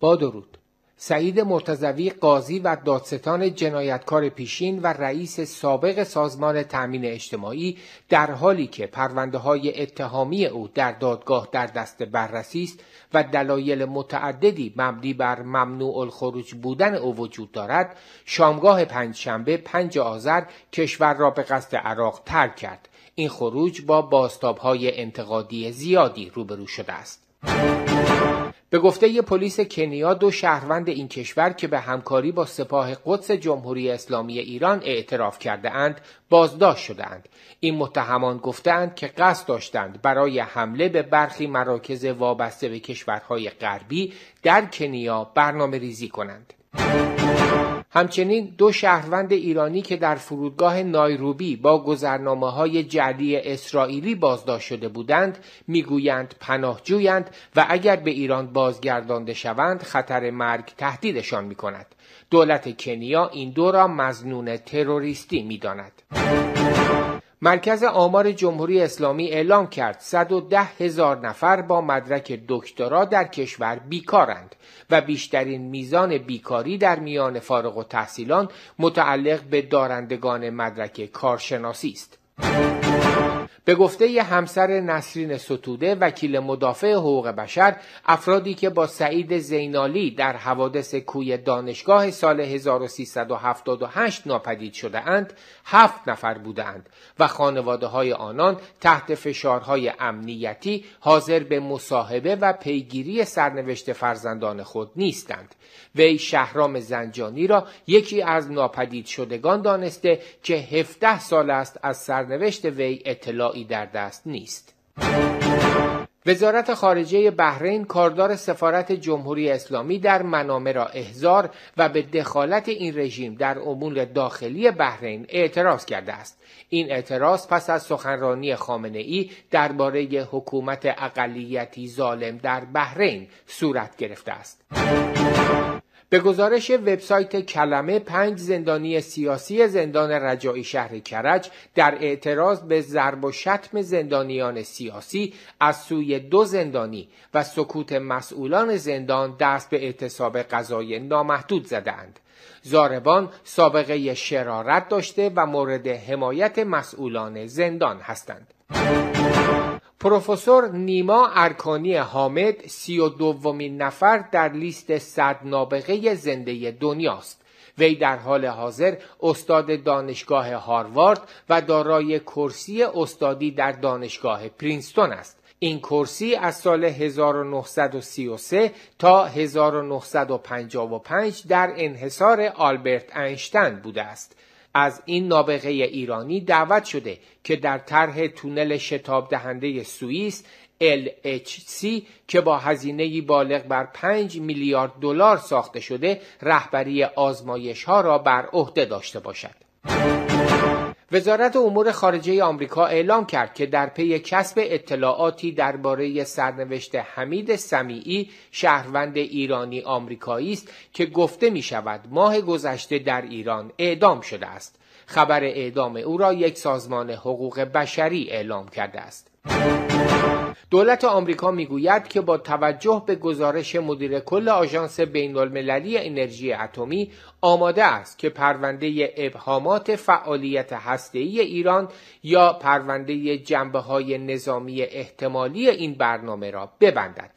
با درود سعید مرتزوی قاضی و دادستان جنایتکار پیشین و رئیس سابق سازمان تأمین اجتماعی در حالی که پرونده های اتهامی او در دادگاه در دست بررسی است و دلایل متعددی مبنی بر ممنوع الخروج بودن او وجود دارد شامگاه پنجشنبه پنج آذر کشور را به قصد عراق ترک کرد این خروج با باستاب های انتقادی زیادی روبرو شده است به گفته پلیس کنیا دو شهروند این کشور که به همکاری با سپاه قدس جمهوری اسلامی ایران اعتراف کرده اند بازداشت شده اند. این متهمان گفتند که قصد داشتند برای حمله به برخی مراکز وابسته به کشورهای غربی در کنیا برنامه ریزی کنند. همچنین دو شهروند ایرانی که در فرودگاه نایروبی با گذرنامه های جعلی اسرائیلی بازداشت شده بودند میگویند پناهجویند و اگر به ایران بازگردانده شوند خطر مرگ تهدیدشان می دولت کنیا این دو را مزنون تروریستی می مرکز آمار جمهوری اسلامی اعلام کرد 110 هزار نفر با مدرک دکترا در کشور بیکارند و بیشترین میزان بیکاری در میان فارغ و تحصیلان متعلق به دارندگان مدرک کارشناسی است. به گفته همسر نسرین ستوده وکیل مدافع حقوق بشر افرادی که با سعید زینالی در حوادث کوی دانشگاه سال 1378 ناپدید شده اند هفت نفر بودند و خانواده های آنان تحت فشارهای امنیتی حاضر به مصاحبه و پیگیری سرنوشت فرزندان خود نیستند وی شهرام زنجانی را یکی از ناپدید شدگان دانسته که 17 سال است از سرنوشت وی اطلاعی در دست نیست. وزارت خارجه بحرین کاردار سفارت جمهوری اسلامی در منامه را احضار و به دخالت این رژیم در امور داخلی بحرین اعتراض کرده است. این اعتراض پس از سخنرانی خامنه ای درباره حکومت اقلیتی ظالم در بحرین صورت گرفته است. به گزارش وبسایت کلمه پنج زندانی سیاسی زندان رجایی شهر کرج در اعتراض به ضرب و شتم زندانیان سیاسی از سوی دو زندانی و سکوت مسئولان زندان دست به اعتصاب غذای نامحدود زدند. زاربان سابقه شرارت داشته و مورد حمایت مسئولان زندان هستند. پروفسور نیما ارکانی حامد سی و دومین نفر در لیست صد نابغه زنده دنیاست. وی در حال حاضر استاد دانشگاه هاروارد و دارای کرسی استادی در دانشگاه پرینستون است. این کرسی از سال 1933 تا 1955 در انحصار آلبرت اینشتین بوده است. از این نابغه ایرانی دعوت شده که در طرح تونل شتاب دهنده سوئیس LHC که با هزینه بالغ بر 5 میلیارد دلار ساخته شده رهبری آزمایش ها را بر عهده داشته باشد. وزارت امور خارجه آمریکا اعلام کرد که در پی کسب اطلاعاتی درباره سرنوشت حمید سمیعی شهروند ایرانی آمریکایی است که گفته می شود ماه گذشته در ایران اعدام شده است. خبر اعدام او را یک سازمان حقوق بشری اعلام کرده است. دولت آمریکا میگوید که با توجه به گزارش مدیر کل آژانس بین‌المللی انرژی اتمی آماده است که پرونده ابهامات فعالیت هسته‌ای ایران یا پرونده جنبه های نظامی احتمالی این برنامه را ببندد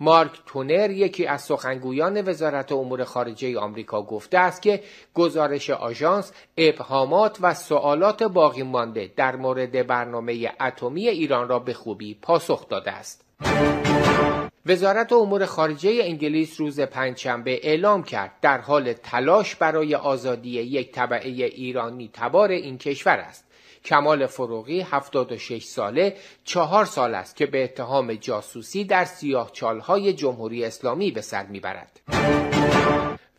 مارک تونر یکی از سخنگویان وزارت امور خارجه آمریکا گفته است که گزارش آژانس ابهامات و سوالات باقی مانده در مورد برنامه اتمی ایران را به خوبی پاسخ داده است. وزارت امور خارجه انگلیس روز پنجشنبه اعلام کرد در حال تلاش برای آزادی یک طبعه ایرانی تبار این کشور است کمال فروغی 76 ساله چهار سال است که به اتهام جاسوسی در چالهای جمهوری اسلامی به سر میبرد.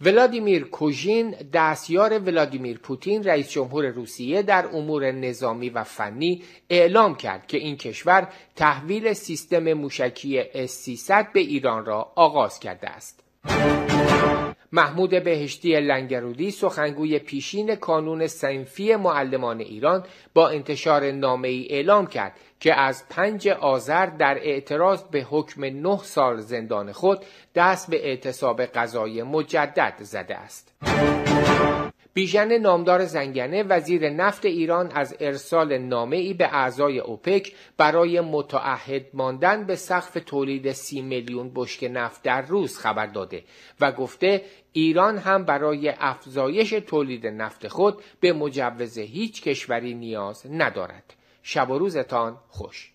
ولادیمیر کوژین دستیار ولادیمیر پوتین رئیس جمهور روسیه در امور نظامی و فنی اعلام کرد که این کشور تحویل سیستم موشکی S-300 به ایران را آغاز کرده است. محمود بهشتی لنگرودی سخنگوی پیشین کانون سنفی معلمان ایران با انتشار نامه ای اعلام کرد که از پنج آذر در اعتراض به حکم نه سال زندان خود دست به اعتصاب قضای مجدد زده است. بیژن نامدار زنگنه وزیر نفت ایران از ارسال نامه ای به اعضای اوپک برای متعهد ماندن به سقف تولید سی میلیون بشک نفت در روز خبر داده و گفته ایران هم برای افزایش تولید نفت خود به مجوز هیچ کشوری نیاز ندارد. شب و روزتان خوش.